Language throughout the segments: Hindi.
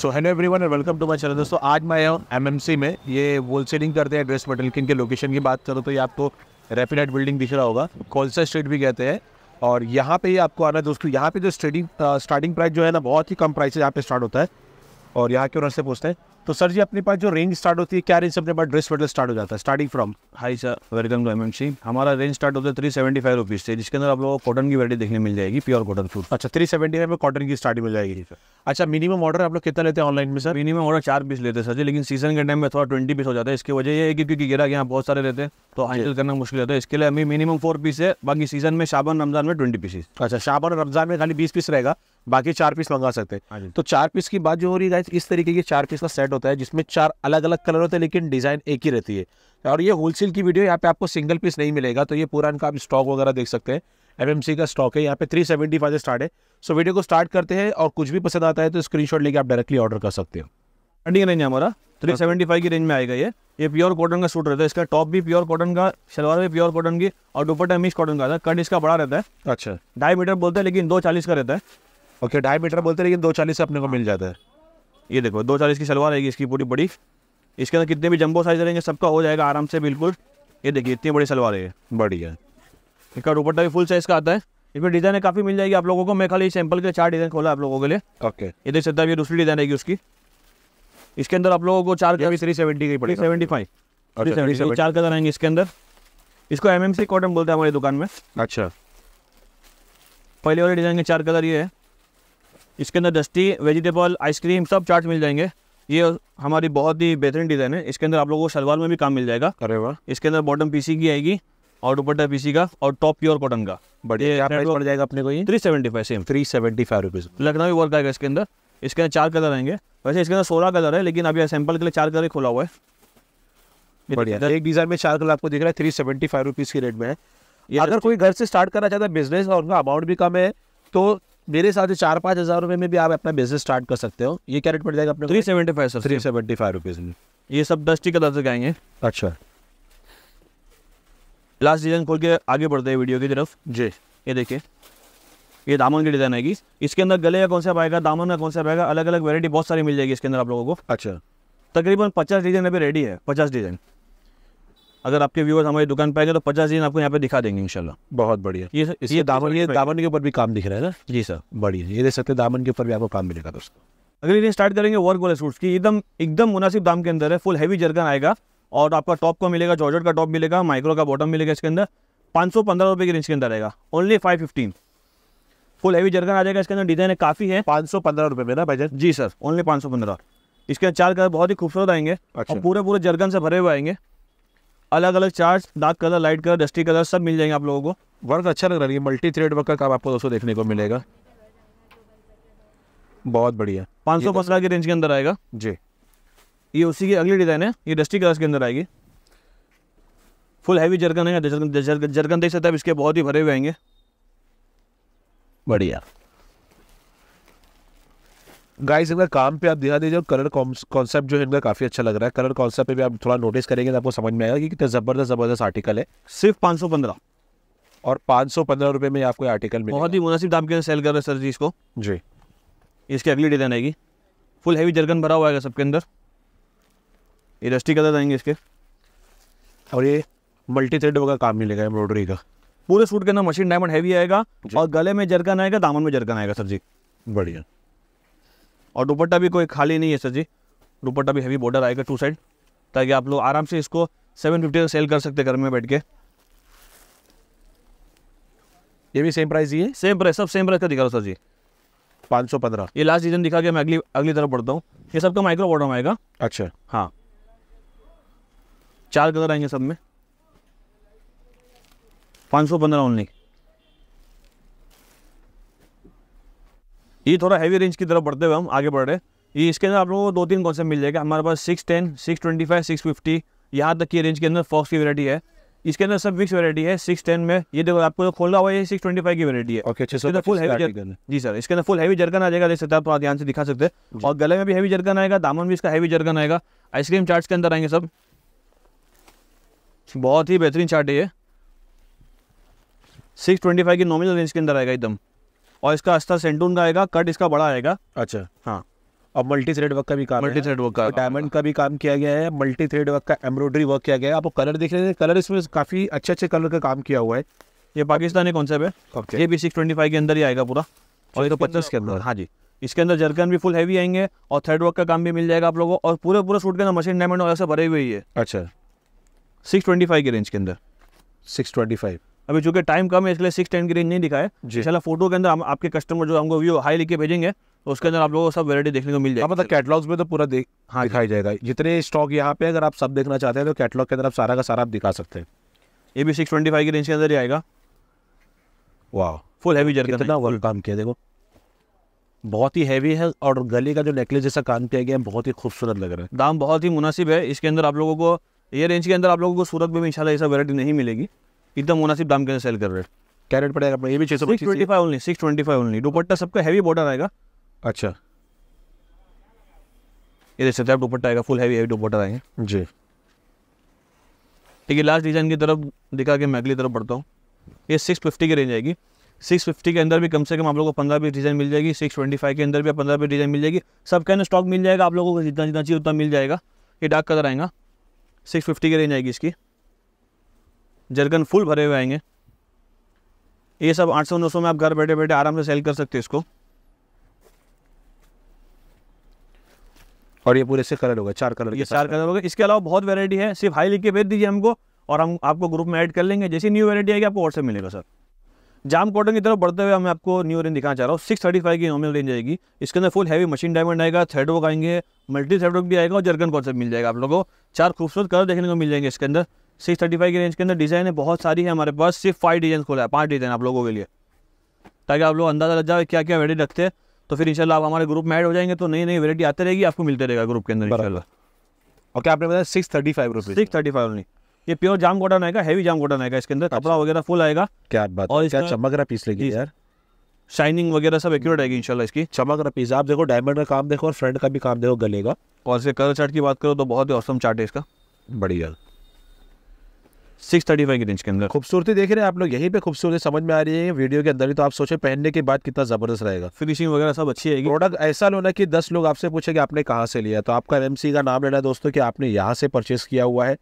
So hello everyone and welcome to my channel दोस्तों आज मैं आया हूँ सी में ये होल सेलिंग करते हैं ड्रेस मटेरियल किन के लोकेशन की बात करो तो ये आपको रेफिनेट बिल्डिंग दिख रहा होगा कोलसा स्ट्रीट भी कहते हैं और यहाँ पे ही आपको आना है दोस्तों यहाँ पे जो स्टार्टिंग स्टार्टिंग प्राइस जो है ना बहुत ही कम प्राइस यहाँ पे स्टार्ट होता है और यहाँ के ओनर से पूछते हैं तो सर जी अपने पास जो रेंज स्टार्ट होती है क्या रेंज अपने पास ड्रेस मटेरियल स्टार्ट हो जाता है starting from hi sir welcome to M M हमारा रेंज स्टार्ट होता है थ्री सेवेंटी फाइव रुपीज़ से जिसके अंदर आप लोगों को कॉटन की वैरायटी देखने मिल जाएगी प्योर कॉटन सूट अच्छा थ्री सेवेंटी फाइव में कॉटन की स्टार्टिंग मिल जाएगी सर अच्छा मिनिमम ऑर्डर आप लोग कितना लेते हैं ऑनलाइन में सर मिनिमम ऑर्डर चार पीस लेते हैं सर जी लेकिन सीजन के टाइम में थोड़ा ट्वेंटी पीस हो जाता है इसकी वजह ये है कि क्योंकि गिरा यहाँ बहुत सारे रहते हैं तो हैंडल तो करना मुश्किल होता है इसके लिए हमें मिनिमम फोर पीस है बाकी सीजन में शाबन रमजान में ट्वेंटी पीसेस अच्छा शाबन रमजान में खाली बीस पीस रहेगा बाकी चार पीस मंगा सकते हैं हाँ तो चार पीस की बात जो हो रही है इस तरीके की चार पीस का सेट होता है जिसमें चार अलग अलग कलर होते हैं लेकिन डिज़ाइन एक ही रहती है और ये होलसेल की वीडियो यहाँ पे आपको सिंगल पीस नहीं मिलेगा तो ये पूरा इनका आप स्टॉक वगैरह देख सकते हैं एम का स्टॉक है यहाँ पे थ्री सेवेंटी फाइव स्टार्ट है सो वीडियो को स्टार्ट करते हैं और कुछ भी पसंद आता है तो स्क्रीन लेके आप डायरेक्टली ऑर्डर कर सकते हो रेंडिंग रेंज हमारा थ्री सेवेंटी फाइव की रेंज में आएगा ये ये प्योर कॉटन का सूट रहता है इसका टॉप भी प्योर कॉटन का शलवार भी प्योर कॉटन की और दुपट्टा मिक्स कॉटन का था कट इसका बड़ा रहता है अच्छा ढाई मीटर बोलते हैं लेकिन दो चालीस का रहता है ओके ढाई मीटर बोलते लेकिन दो चालीस से अपने को मिल जाता है ये देखो दो चालीस की सलवार रहेगी इसकी पूरी बड़ी इसके अंदर कितने भी जंबो साइज रहेंगे सबका हो जाएगा आराम से बिल्कुल ये देखिए इतनी बड़ी सलवार है बड़ी है इसका दुपट्टा भी फुल साइज का आता है इसमें डिजाइन काफी मिल जाएगी आप लोगों को मैं खाली सैंपल के चार डिजाइन खोला आप लोगों के लिए ओके ये देख सकते हैं दूसरी डिजाइन रहेगी उसकी इसके अंदर आप लोगों को चार कलर थ्री सेवेंटी की पड़ेगी सेवेंटी फाइव चार कलर आएंगे इसके अंदर इसको एम एम सी कॉटन बोलते हैं हमारी दुकान में अच्छा पहले वाले डिजाइन के चार कलर ये है इसके अंदर डस्टी वेजिटेबल आइसक्रीम सब चार्ट मिल जाएंगे ये हमारी बहुत ही बेहतरीन डिज़ाइन है इसके अंदर आप लोगों को सलवार में भी काम मिल जाएगा अरे वाह इसके अंदर बॉटम पीसी की आएगी और दुपट्टा पीसी का और टॉप प्योर कॉटन का बढ़िया पड़ जाएगा अपने को ये three same three seventy five Lucknowi work आएगा इसके अंदर इसके अंदर चार कलर आएंगे वैसे इसके अंदर सोलह कलर है लेकिन अभी सैंपल के लिए चार कलर ही खोला हुआ है बढ़िया एक डिज़ाइन में चार कलर आपको दिख रहा है थ्री सेवेंटी फाइव रुपीज़ की रेट में है अगर कोई घर से स्टार्ट करना चाहता है बिजनेस और उनका अमाउंट भी कम है तो मेरे साथ ही चार पाँच हज़ार रुपये में भी आप अपना बिजनेस स्टार्ट कर सकते हो ये क्या रेट पड़ जाएगा अपने three seventy five sir three seventy five rupees में ये सब दस टी कलर से गाएंगे अच्छा लास्ट डिजाइन खोल के आगे बढ़ते हैं वीडियो की तरफ जी ये देखिए ये दामन की डिज़ाइन आएगी इसके अंदर गले का कौन सा आएगा दामन का कौन सा आएगा अलग अलग वेरायटी बहुत सारी मिल जाएगी इसके अंदर आप लोगों को अच्छा तकरीबन पचास डिज़ाइन अभी रेडी है पचास डिज़ाइन अगर आपके व्यूअर्स हमारी दुकान पे आएंगे तो पचास दिन आपको यहाँ पे दिखा देंगे इंशाल्लाह बहुत बढ़िया ये ये दामन ये अच्छा दामन के ऊपर भी काम दिख रहा है ना जी सर बढ़िया ये देख सकते हैं दामन के ऊपर भी आपको काम मिलेगा दोस्तों अगर ये स्टार्ट करेंगे वर्क वाले सूट्स की एकदम एकदम मुनासिब दाम के अंदर है फुल हैवी जर्गन आएगा और आपका टॉप का मिलेगा जॉर्जेट का टॉप मिलेगा माइक्रो का बॉटम मिलेगा इसके अंदर पाँच सौ पंद्रह रुपये की रेंज के अंदर आएगा only five fifteen full heavy zircon आ जाएगा इसके अंदर डिजाइन काफ़ी है पाँच सौ पंद्रह रुपये में ना बजट जी सर ओनली पाँच सौ पंद्रह इसके चार कलर बहुत ही खूबसूरत आएंगे और पूरे पूरे जर्गन से भरे हुए आएंगे अलग अलग चार्ज dark colour light colour dusty colour सब मिल जाएंगे आप लोगों को वर्क अच्छा लग रहा है मल्टी थ्रेड वर्क का काम आपको दोस्तों देखने को मिलेगा बहुत बढ़िया पाँच सौ पंद्रह की रेंज के अंदर आएगा जी ये उसी की अगली डिज़ाइन है ये डस्टी कलर के अंदर आएगी फुल हैवी जर्गन है जर्गन देख सकते हैं इसके बहुत ही भरे हुए आएंगे बढ़िया गाइस इनका काम पे आप दिखा दीजिए और कलर कॉन्सेप्ट जो है इनका काफ़ी अच्छा लग रहा है कलर कॉन्सेप्ट पे भी आप थोड़ा नोटिस करेंगे तो आपको समझ में आएगा कि कितना ज़बरदस्त ज़बरदस्त आर्टिकल है सिर्फ पाँच सौ पंद्रह और पाँच सौ पंद्रह रुपये में आपको आर्टिकल मिलेगा बहुत ही मुनासिब दाम के अंदर सेल कर रहे हैं सर जी इसको जी इसकी अगली डिजाइन आएगी फुल हैवी जर्गन भरा हुआ है सबके अंदर ये रस्टी कलर आएंगे इसके और ये मल्टी थ्रेड का काम मिलेगा एम्ब्रॉयडरी का पूरे सूट के अंदर मशीन डायमंड हैवी आएगा और गले में जर्गन आएगा दामन में जर्गन आएगा सर जी बढ़िया और दुपट्टा भी कोई खाली नहीं है सर जी दुपट्टा भी हैवी बॉर्डर आएगा टू साइड ताकि आप लोग आराम से इसको सेवन फिफ्टी का सेल कर सकते घर में बैठ के ये भी सेम प्राइस ही है सेम प्राइस सब सेम प्राइस का दिखा रहा सर जी पाँच सौ पंद्रह ये लास्ट सीजन दिखा के मैं अगली अगली तरफ बढ़ता हूँ ये सबका माइक्रो बॉर्डर आएगा अच्छा हाँ चार कलर आएंगे सब में पाँच सौ पंद्रह ओनली ये थोड़ा हैवी रेंज की तरफ बढ़ते हुए हम आगे बढ़ रहे ये इसके अंदर आप लोगों को दो तीन कॉन्सेप्ट मिल जाएगा हमारे पास six ten six twenty five six fifty यहाँ तक की रेंज के अंदर फॉक्स की वैरायटी है इसके अंदर सब विक्स वैरायटी है सिक्स टेन में ये देखो आपको खोला हुआ है सिक्स ट्वेंटी फाइव की वैरायटी है ओके okay, तो फुल हैवी जर्कन जी सर इसके अंदर फुल हैवी जर्कन आ जाएगा देख सकते आप ध्यान से दिखा सकते हैं और गले में भी हैवी जर्कन आएगा दामन भी इसका हैवी जर्कन आएगा आइसक्रीम चार्ट के अंदर आएंगे सब बहुत ही बेहतरीन चार्ट है ये सिक्स ट्वेंटी फाइव की नॉमिनल रेंज के अंदर आएगा एकदम और इसका अस्तर सेंटून का आएगा कट इसका बड़ा आएगा अच्छा हाँ अब मल्टी थ्रेड वर्क का भी काम मल्टी थ्रेड वर्क का डायमंड का भी काम किया गया है मल्टी थ्रेड वर्क का एम्ब्रॉयडरी वर्क किया गया है आपको कलर देख रहे हैं कलर इसमें काफ़ी अच्छे अच्छे कलर का काम किया हुआ है ये पाकिस्तानी कॉन्सेप्ट है सिक्स ट्वेंटी फाइव के अंदर ही आएगा पूरा अच्छा, और ये तो पचास के अंदर हाँ जी इसके अंदर जर्कन भी फुल हैवी आएंगे और थर्ड वर्क का काम भी मिल जाएगा आप लोगों और पूरे पूरे सूट के अंदर मशीन डायमंड वगैरह से भरे हुए ही है अच्छा सिक्स ट्वेंटी फाइव के रेंज के अंदर सिक्स ट्वेंटी फाइव अभी चूंकि टाइम कम है इसलिए सिक्स टेन की रेंज नहीं दिखाया इंशाल्लाह फोटो के अंदर हम आपके कस्टमर जो हमको व्यू हाई लेके भेजेंगे तो उसके अंदर आप लोगों को सब वेरायटी देखने को मिल हाँ, जाएगी मतलब कैटलॉग्स में तो पूरा देख हाँ दिखाई जाएगा जितने स्टॉक यहाँ पे अगर आप सब देखना चाहते हैं तो कैटलॉग के अंदर आप सारा का सारा आप दिखा सकते हैं ये भी सिक्स ट्वेंटी फाइव की रेंज के अंदर ही आएगा वाह फुल हैवी जर्क कितना वर्क काम किया देखो बहुत ही हैवी है और गले का जो नेकलेस जैसा काम किया गया है बहुत ही खूबसूरत लग रहा है दाम बहुत ही मुनासिब है इसके अंदर आप लोगों को ये रेंज के अंदर आप लोगों को सूरत में भी इंशाल्लाह ऐसा वैरायटी नहीं मिलेगी एकदम मुनासिब दाम के अंदर सेल कर रहे हैं क्या रेट पड़ेगा अपना ये भी छः सौ twenty five only six twenty five only dupatta सबका हैवी बॉर्डर आएगा अच्छा ये देख सकते हैं दुपट्टा आएगा फुल हैवी हैवी दुपट्टा आएंगे जी ठीक है लास्ट डिज़ाइन की तरफ दिखा के मैं अगली तरफ बढ़ता हूँ ये सिक्स फिफ्टी की रेंज आएगी सिक्स फिफ्टी के अंदर भी कम से कम आप लोगों को पंद्रह बीस डिज़ाइन मिल जाएगी सिक्स ट्वेंटी फाइव के अंदर भी पंद्रह बीस डिज़ाइन मिल जाएगी सब अंदर स्टॉक मिल जाएगा आप लोगों को जितना जितना चाहिए उतना मिल जाएगा ये डार्क कलर आएगा सिक्स फिफ्टी की रेंज आएगी इसकी जर्गन फुल भरे हुए आएंगे ये सब आठ सौ नौ सौ में आप घर बैठे बैठे आराम से सेल कर सकते हैं इसको और ये पूरे से कलर होगा चार कलर ये चार कलर होगा इसके अलावा बहुत वेरायटी है सिर्फ हाई लिख के भेज दीजिए हमको और हम आपको ग्रुप में ऐड कर लेंगे जैसी न्यू वेरायटी आएगी आपको व्हाट्सएप मिलेगा सर जाम कॉटन की तरफ बढ़ते हुए मैं आपको न्यू रेंज दिखाना चाह रहा हूँ सिक्स थर्टी फाइव की नॉर्मल रेंज आएगी इसके अंदर फुल हैवी मशीन डायमंड आएगा थ्रेड वर्क आएंगे मल्टी थ्रेड वर्क भी आएगा और जर्गन कॉन्सेप्ट मिल जाएगा आप लोगों को चार खूबसूरत कलर देखने को मिल जाएंगे इसके अंदर सिक्स थर्टी फाइव की रेंज के अंदर डिज़ाइन है बहुत सारी है हमारे पास सिर्फ फाइव डिज़ाइन खोला है पाँच डिज़ाइन आप लोगों के लिए ताकि आप लोग अंदाज़ा लग जाए क्या क्या वेराइटी रखते हैं तो फिर इनशाला आप हमारे ग्रुप में ऐड हो जाएंगे तो नई नई वेरायटी आते रहेगी आपको मिलते रहेगा ग्रुप के अंदर इंशाल्लाह ओके आपने बताया six thirty five rupees six thirty five नहीं ये प्योर जाम कॉटन आएगा हैवी जाम कॉटन आएगा इसके अंदर अच्छा। कपड़ा वगैरह फुल आएगा क्या बात और इसका चमक रहा पीस लेगी यार शाइनिंग वगैरह सब एक्यूरेट आएगी इंशाल्लाह इसकी चमक रहा पीस आप देखो डायमंड का काम देखो और फ्रंट का भी काम देखो गलेगा और इसके कलर चार्ट की बात करो तो बहुत ही औसम चार्ट है इसका बढ़िया सिक्स थर्टी फाइव की रेंज के अंदर खूबसूरती देख रहे हैं आप लोग यहीं पे खूबसूरती समझ में आ रही है वीडियो के अंदर ही तो आप सोचे पहनने के बाद कितना जबरदस्त रहेगा फिनिशिंग वगैरह सब अच्छी है प्रोडक्ट ऐसा ना कि दस लोग आपसे पूछे कि आपने कहाँ से लिया तो आपका एम का नाम लेना है दोस्तों की आपने यहाँ से परचेस किया हुआ है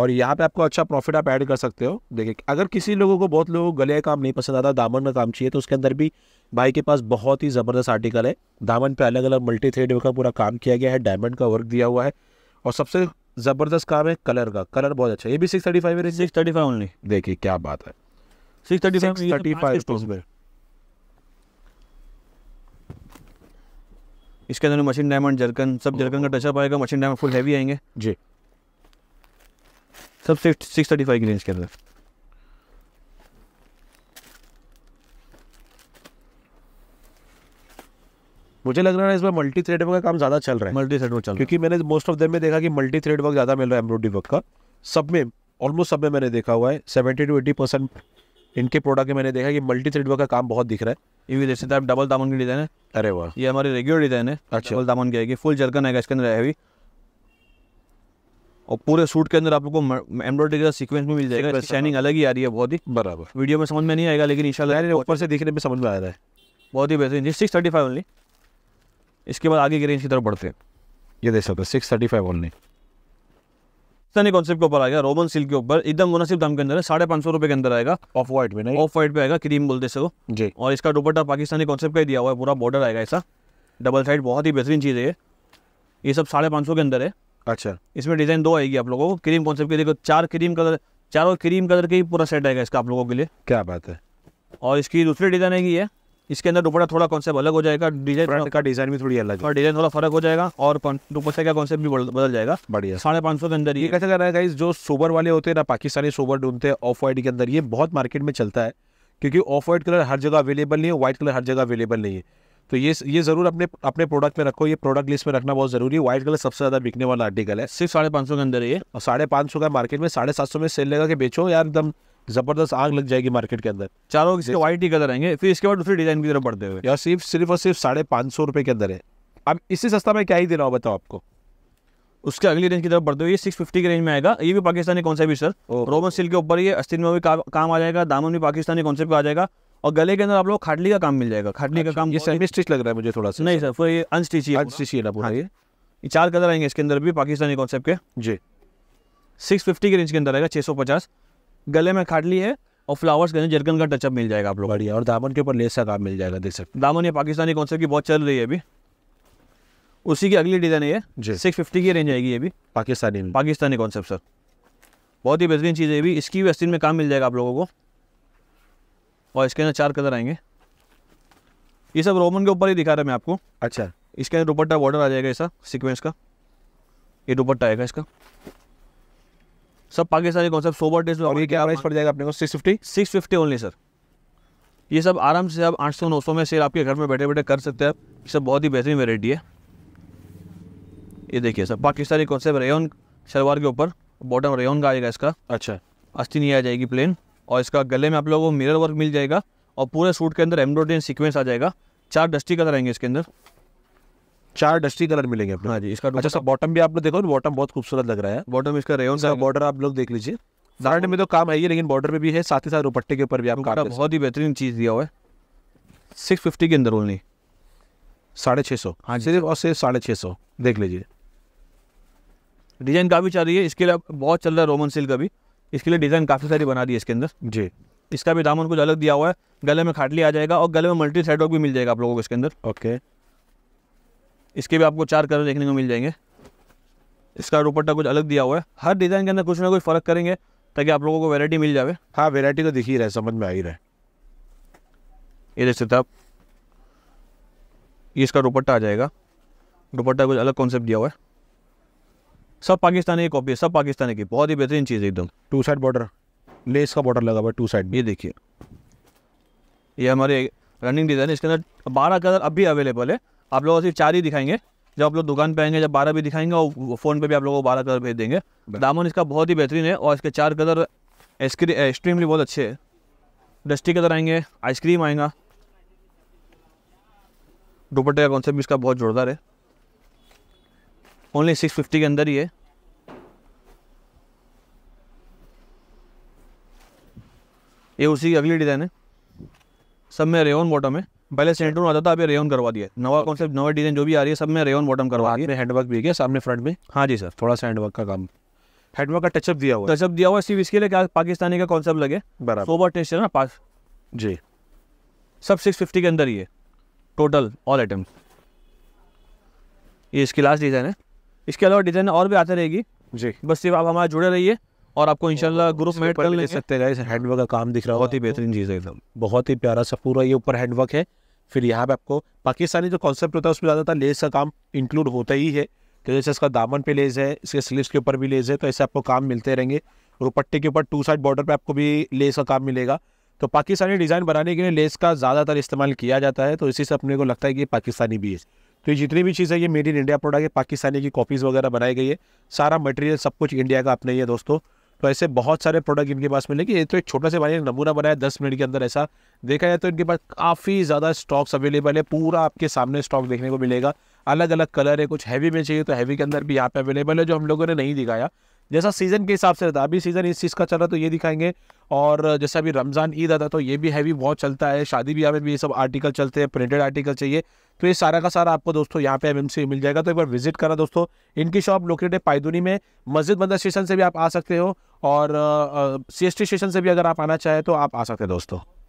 और यहाँ पे आपको अच्छा प्रॉफिट आप ऐड कर सकते हो देखिए अगर किसी लोगों को बहुत लोगों को गले का काम नहीं पसंद आता दामन का काम चाहिए तो उसके अंदर भी भाई के पास बहुत ही ज़बरदस्त आर्टिकल है दामन पे अलग अलग मल्टी थ्रेड का पूरा काम किया गया है डायमंड का वर्क दिया हुआ है और सबसे ज़बरदस्त काम है कलर का कलर बहुत अच्छा ये भी सिक्स थर्टी फाइव है सिक्स थर्टी फाइव ओनली देखिए क्या बात है six thirty five thirty five इसके अंदर मशीन डायमंड जरकन सब जरकन का टचअप आएगा मशीन डायमंड फुल हैवी आएंगे जी सब सिक्स सिक्स थर्टी फाइव की रेंज के अंदर मुझे लग रहा है इसमें मल्टी थ्रेड वर्क का काम ज्यादा चल रहा है मल्टी थ्रेड वर्क चल क्योंकि मैंने मोस्ट ऑफ देम में देखा कि मल्टी थ्रेड वर्क ज्यादा मिल रहा है एम्ब्रॉयडरी वर्क का सब में ऑलमोस्ट सब में मैंने देखा हुआ है सेवेंटी टू एटी परसेंट इनके प्रोडक्ट मैंने देखा कि मल्टी थ्रेड वर्क का काम बहुत दिख रहा है ये भी देख सकते हैं डबल दामन की डिजाइन है अरे वाह ये हमारी रेगुलर डिजाइन है अच्छा डबल दामन की आएगी फुल जर्कन आएगा इसके अंदर हैवी और पूरे सूट के अंदर आप लोग को एम्ब्रॉयडरी का सीक्वेंस भी मिल जाएगा शाइनिंग हाँ। अलग ही आ रही है बहुत ही बराबर वीडियो में समझ में नहीं आएगा लेकिन इंशाल्लाह ऊपर से देखने में समझ में आ रहा है बहुत ही बेहतरीन सिक्स थर्टी फाइव ओनली इसके बाद आगे की रेंज की तरफ बढ़ते हैं ये देख सकते हो सिक्स थर्टी फाइव ओनली सनी कॉन्सेप्ट के ऊपर आएगा रोमन सिल्क के ऊपर एकदम मुनासिब दाम के अंदर है साढ़े पाँच सौ रुपये के अंदर आएगा ऑफ वाइट में नहीं ऑफ वाइट पे आएगा क्रीम बोलते सो जी और इसका दुपट्टा पाकिस्तानी कॉन्सेप्ट का ही दिया हुआ है पूरा बॉर्डर आएगा ऐसा डबल साइड बहुत ही बेहतरीन चीज़ है ये सब साढ़े पाँच सौ के अंदर है अच्छा इसमें डिज़ाइन दो आएगी आप लोगों को क्रीम कॉन्सेप्ट के देखो चार क्रीम कलर चारों क्रीम कलर के ही पूरा सेट आएगा इसका आप लोगों के लिए क्या बात है और इसकी दूसरी डिज़ाइन आएगी है इसके अंदर दुपट्टा थोड़ा कॉन्सेप्ट अलग हो जाएगा डिजाइन का डिजाइन भी थोड़ी अलग और डिजाइन हाँ, थोड़ा फर्क हो जाएगा और दुपट्टे का कॉन्सेप्ट भी बदल जाएगा बढ़िया साढ़े पांच सौ के अंदर ये कैसे कर रहा है जो सोबर वाले होते हैं ना पाकिस्तानी सोबर ढूंढते हैं ऑफ वाइट के अंदर ये बहुत मार्केट में चलता है क्योंकि ऑफ वाइट कलर हर जगह अवेलेबल नहीं है व्हाइट कलर हर जगह अवेलेबल नहीं है तो ये ये ज़रूर अपने अपने प्रोडक्ट में रखो ये प्रोडक्ट लिस्ट में रखना बहुत जरूरी है व्हाइट कलर सबसे ज़्यादा बिकने वाला आर्टिकल है सिर्फ साढ़े पांच सौ के अंदर ये और साढ़े पांच सौ का मार्केट में साढ़े सात सौ में सेल लेगा के बेचो यार एकदम ज़बरदस्त आग लग जाएगी मार्केट के अंदर चारों इसके व्हाइट ही कलर रहेंगे फिर इसके बाद दूसरी डिज़ाइन की तरफ बढ़ते हुए या सिर्फ सिर्फ और सिर्फ साढ़े पाँच सौ रुपये के अंदर है अब इससे सस्ता मैं क्या ही दे रहा हूँ बताओ आपको उसके अगली रेंज की तरफ बढ़ते हुए सिक्स फिफ्टी की रेंज में आएगा ये भी पाकिस्तानी कॉन्सेप्ट भी सर रोमन सिल्क के ऊपर ये अस्तिन में भी काम आ जाएगा दामन भी पाकिस्तानी कॉन्सेप्ट का आ जाएगा और गले के अंदर आप लोग खाटली का काम मिल जाएगा खाटली का अच्छा, काम ये सेमी स्टिच लग रहा है मुझे थोड़ा सा नहीं सर फिर ये अनस्टिच ही अनस्टिच ही पूरा हाँ, ये चार कलर आएंगे इसके अंदर भी पाकिस्तानी कॉन्सेप्ट के जी सिक्स फिफ्टी के रेंज के अंदर आएगा छः सौ पचास गले में खाट ली है और फ्लावर्स गले जरगन का टचअप मिल जाएगा आप लोग बढ़िया और दामन के ऊपर लेस का काम मिल जाएगा देख सकते दामन ये पाकिस्तानी कॉन्सेप्ट की बहुत चल रही है अभी उसी की अगली डिज़ाइन है जी सिक्स फिफ्टी की रेंज आएगी ये भी पाकिस्तानी पाकिस्तानी कॉन्सेप्ट सर बहुत ही बेहतरीन चीज़ है भी इसकी भी अस्तिन में काम मिल जाएगा आप लोगों को और इसके अंदर चार कलर आएंगे ये सब रोमन के ऊपर ही दिखा रहा मैं आपको अच्छा इसके अंदर दुपट्टा बॉर्डर आ जाएगा ऐसा सिक्वेंस का ये दुपट्टा आएगा इसका सब पाकिस्तानी सा सोबर टेस्ट और ये क्या प्राइस पड़ जाएगा अपने को six fifty six fifty only sir ये सब आराम से आप आठ सौ नौ सौ में सेल आपके घर में बैठे बैठे कर सकते हैं आप सब बहुत ही बेहतरीन वेराइटी है ये देखिए sir Pakistani concept rayon salwar के ऊपर बॉटम रेयन का आएगा इसका अच्छा अस्थी नहीं आ जाएगी प्लेन और इसका गले में आप लोगों को मिरर वर्क मिल जाएगा और पूरे सूट के अंदर एम्ब्रॉयडरी सिक्वेंस आ जाएगा चार डस्टी कलर आएंगे इसके अंदर चार डस्टी कलर मिलेंगे हाँ जी इसका अच्छा सब बॉटम भी आप लोग देखो बॉटम बहुत खूबसूरत लग रहा है बॉटम इसका रेयन सा बॉर्डर आप लोग देख लीजिए दारने में तो काम है ही लेकिन बॉर्डर में भी है साथ ही साथ रुपट्टे के ऊपर भी आप बहुत ही बेहतरीन चीज़ दिया हुआ है सिक्स फिफ्टी के अंदर ओनली साढ़े छः सौ हाँ सिर्फ और सिर्फ साढ़े छः सौ देख लीजिए डिज़ाइन काफ़ी चल रही है इसके लिए बहुत चल रहा है रोमन सिल्क का भी इसके लिए डिज़ाइन काफ़ी सारी बना दी है इसके अंदर जी इसका भी दामन कुछ अलग दिया हुआ है गले में खाटली आ जाएगा और गले में मल्टी साइड वर्क भी मिल जाएगा आप लोगों को इसके अंदर ओके इसके भी आपको चार कलर देखने को मिल जाएंगे इसका दुपट्टा कुछ अलग दिया हुआ है हर डिज़ाइन के अंदर कुछ ना कुछ फ़र्क करेंगे ताकि आप लोगों को वैरायटी मिल जाए हाँ वैरायटी तो दिख ही रहा समझ में आ ही रहा है ये देख सकते आप ये इसका दुपट्टा आ जाएगा दुपट्टा कुछ अलग कॉन्सेप्ट दिया हुआ है सब पाकिस्तानी की कॉपी है सब पाकिस्तानी की बहुत ही बेहतरीन चीज़ है एकदम टू साइड बॉर्डर लेस का बॉर्डर लगा हुआ है टू साइड ये देखिए ये हमारे रनिंग डिज़ाइन है इसके अंदर बारह कलर अब भी अवेलेबल है आप लोगों को सिर्फ चार ही दिखाएंगे जब आप लोग दुकान पे आएंगे जब बारह भी दिखाएंगे और फ़ोन पे भी आप लोगों को बारह कलर भेज देंगे दामन इसका बहुत ही बेहतरीन है और इसके चार कलर एक्सट्रीमली बहुत अच्छे है डस्टी कलर आएंगे आइसक्रीम आएगा दुपट्टे का कॉन्सेप्ट भी इसका बहुत जोरदार है ओनली सिक्स फिफ्टी के अंदर ही है ये उसी की अगली डिज़ाइन है सब में रेवन बॉटम है पहले सेंटर आता था अभी रेन करवा दिया नवा कॉन्सेप्ट नवा डिजाइन जो भी आ रही है सब में रेन बॉटम करवा दिया हैंडवर्क भी है सामने फ्रंट में हाँ जी सर थोड़ा सा हैंडवर्क का काम हैंडवर्क का टचअप दिया हुआ टचअप दिया हुआ सिर्फ इसके लिए क्या पाकिस्तानी का कॉन्सेप्ट लगे बराबर टेस्ट है ना पास जी सब सिक्स फिफ्टी के अंदर ही है टोटल ऑल आइटम ये इसकी लास्ट डिज़ाइन है इसके अलावा डिज़ाइन और भी आते रहेगी जी बस सिर्फ आप हमारे जुड़े रहिए और आपको इंशाल्लाह ग्रुप में ले सकते हैं हैंडवर्क का काम दिख रहा है बहुत ही बेहतरीन चीज़ है एकदम बहुत ही प्यारा सा पूरा ये ऊपर हैंडवर्क है फिर यहाँ पे आपको पाकिस्तानी जो कॉन्सेप्ट होता है उसमें ज़्यादातर लेस का काम इंक्लूड होता ही है तो जैसे इसका दामन पे लेस है इसके स्लीव्स के ऊपर भी लेस है तो ऐसे आपको काम मिलते रहेंगे पट्टे के ऊपर टू साइड बॉर्डर पर आपको भी लेस का काम मिलेगा तो पाकिस्तानी डिज़ाइन बनाने के लिए लेस का ज़्यादातर इस्तेमाल किया जाता है तो इसी से अपने को लगता है कि पाकिस्तानी भी है तो ये जितनी भी चीज़ें ये मेड इन इंडिया प्रोडक्ट है पाकिस्तानी की कॉपीज़ वगैरह बनाई गई है सारा मटेरियल सब कुछ इंडिया का अपने ही है दोस्तों तो ऐसे बहुत सारे प्रोडक्ट इनके पास मिलेंगे ये तो एक छोटा सा भाई नमूना बनाया दस मिनट के अंदर ऐसा देखा जाए तो इनके पास काफ़ी ज़्यादा स्टॉक्स अवेलेबल है पूरा आपके सामने स्टॉक देखने को मिलेगा अलग अलग कलर है कुछ हैवी में चाहिए तो हैवी के अंदर भी यहाँ पे अवेलेबल है जो हम लोगों ने नहीं दिखाया जैसा सीज़न के हिसाब से रहता अभी सीज़न इस चीज़ का चल रहा तो ये दिखाएंगे और जैसे अभी रमज़ान ईद आता तो ये भी हैवी बहुत चलता है शादी ब्याह में भी ये सब आर्टिकल चलते हैं प्रिंटेड आर्टिकल चाहिए तो ये सारा का सारा आपको दोस्तों यहाँ पे एम मिल जाएगा तो एक बार विजिट करा दोस्तों इनकी शॉप लोकेटेड है पायदुनी में मस्जिद बंदा स्टेशन से भी आप आ सकते हो और सी एस टी स्टेशन से भी अगर आप आना चाहें तो आप आ सकते हैं दोस्तों